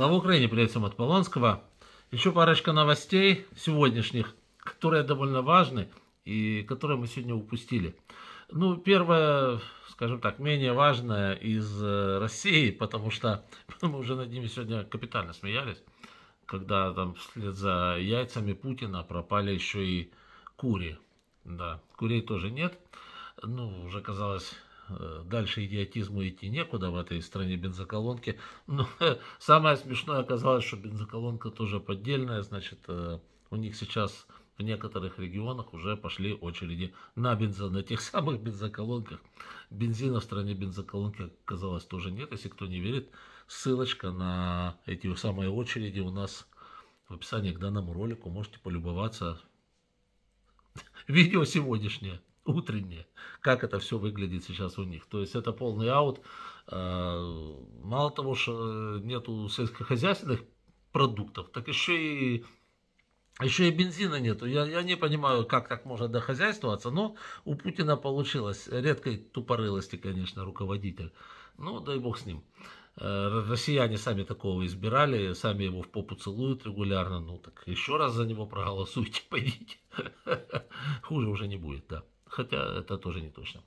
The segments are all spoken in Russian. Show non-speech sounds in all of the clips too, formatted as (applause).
Слава Украине, привет всем от Полонского. Еще парочка новостей сегодняшних, которые довольно важны и которые мы сегодня упустили. Ну, первое, скажем так, менее важное из э, России, потому что (laughs) мы уже над ними сегодня капитально смеялись, когда там вслед за яйцами Путина пропали еще и кури. Да, курей тоже нет. Ну, уже казалось Э, дальше идиотизму идти некуда в этой стране бензоколонки. (laughs) Но ну, самое смешное оказалось, что бензоколонка тоже поддельная. Значит, э, у них сейчас в некоторых регионах уже пошли очереди на бензин, на тех (laughs) самых бензоколонках. Бензина в стране бензоколонки, оказалось, тоже нет. Если кто не верит, ссылочка на эти самые очереди у нас в описании к данному ролику. Можете полюбоваться. (laughs) Видео сегодняшнее утренние, как это все выглядит сейчас у них. То есть это полный аут. Э, мало того, что нету сельскохозяйственных продуктов, так еще и еще и бензина нету. Я, я не понимаю, как так можно дохозяйствоваться, но у Путина получилось. Редкой тупорылости, конечно, руководитель. Ну, дай бог с ним. Э, россияне сами такого избирали, сами его в попу целуют регулярно. Ну, так еще раз за него проголосуйте, (laughs) пойдите. Хуже уже не будет, да. Хотя это тоже не точно.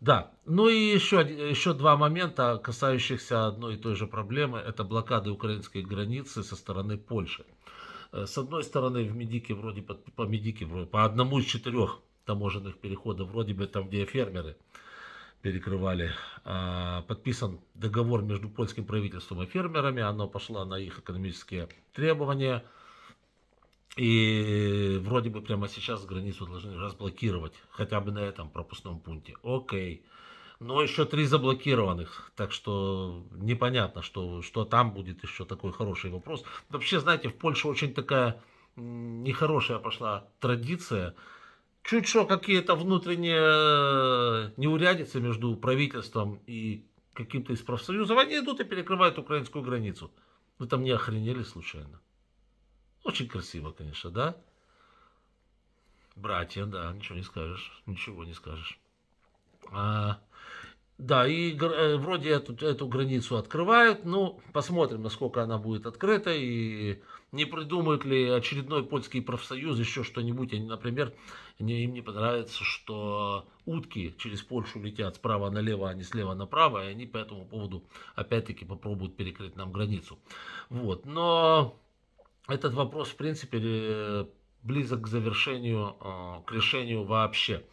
Да, ну и еще, еще два момента, касающихся одной и той же проблемы. Это блокады украинской границы со стороны Польши. Э, с одной стороны, в Медике вроде, по, по Медике, вроде, по одному из четырех таможенных переходов, вроде бы там, где фермеры перекрывали, а, подписан договор между польским правительством и фермерами, оно пошло на их экономические требования – и вроде бы прямо сейчас границу должны разблокировать, хотя бы на этом пропускном пункте. Окей. Но еще три заблокированных, так что непонятно, что, что там будет еще такой хороший вопрос. Вообще, знаете, в Польше очень такая нехорошая пошла традиция. Чуть что какие-то внутренние э, неурядицы между правительством и каким-то из профсоюзов, они идут и перекрывают украинскую границу. Вы там не охренели случайно? Очень красиво, конечно, да? Братья, да, ничего не скажешь, ничего не скажешь. А, да, и э, вроде эту, эту границу открывают, ну, посмотрим, насколько она будет открыта, и не придумают ли очередной польский профсоюз еще что-нибудь, например, не, им не понравится, что утки через Польшу летят справа налево, а не слева направо, и они по этому поводу опять-таки попробуют перекрыть нам границу. Вот, но этот вопрос, в принципе, э, близок к завершению, э, к решению вообще.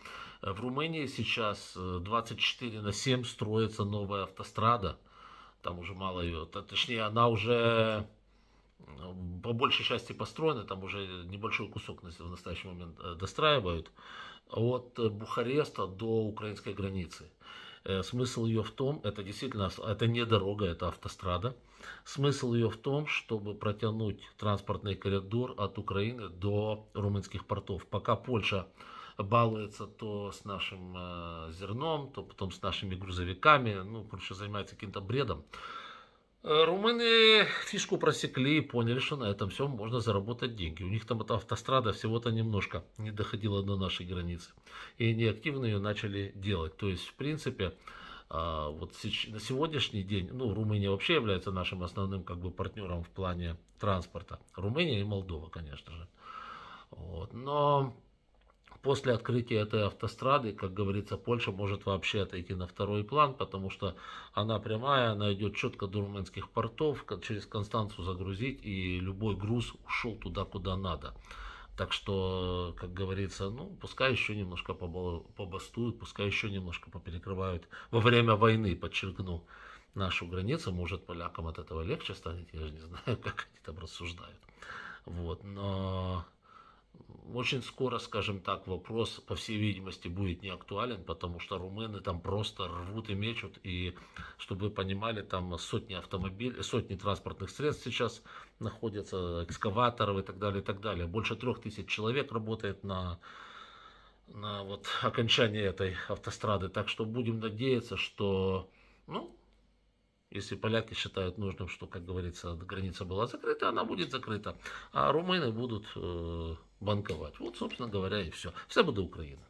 В Румынии сейчас 24 э, на 7 строится новая автострада. Там уже мало ее. Точнее, она уже по большей части построена. Там уже небольшой кусок в настоящий момент достраивают. От Бухареста до украинской границы. Э, смысл ее в том, это действительно, это не дорога, это автострада. Смысл ее в том, чтобы протянуть транспортный коридор от Украины до румынских портов. Пока Польша балуется то с нашим э, зерном, то потом с нашими грузовиками, ну, короче, занимается каким-то бредом. Э, румыны фишку просекли и поняли, что на этом все можно заработать деньги. У них там эта автострада всего-то немножко не доходила до нашей границы. И они активно ее начали делать. То есть, в принципе, а, вот на сегодняшний день, ну, Румыния вообще является нашим основным как бы партнером в плане транспорта. Румыния и Молдова, конечно же. Вот. Но После открытия этой автострады, как говорится, Польша может вообще отойти на второй план, потому что она прямая, она идет четко до румынских портов, через Констанцию загрузить, и любой груз ушел туда, куда надо. Так что, как говорится, ну, пускай еще немножко побастуют, пускай еще немножко поперекрывают во время войны, подчеркну, нашу границу. Может, полякам от этого легче станет, я же не знаю, (laughs) как они там рассуждают. Вот, но очень скоро, скажем так, вопрос, по всей видимости, будет не актуален, потому что румыны там просто рвут и мечут, и, чтобы вы понимали, там сотни автомобилей, сотни транспортных средств сейчас находятся, экскаваторов и так далее, и так далее. Больше трех тысяч человек работает на, на вот окончании этой автострады, так что будем надеяться, что, ну, если поляки считают нужным, что, как говорится, граница была закрыта, она будет закрыта. А румыны будут э, банковать. Вот, собственно говоря, и все. Все будет Украина.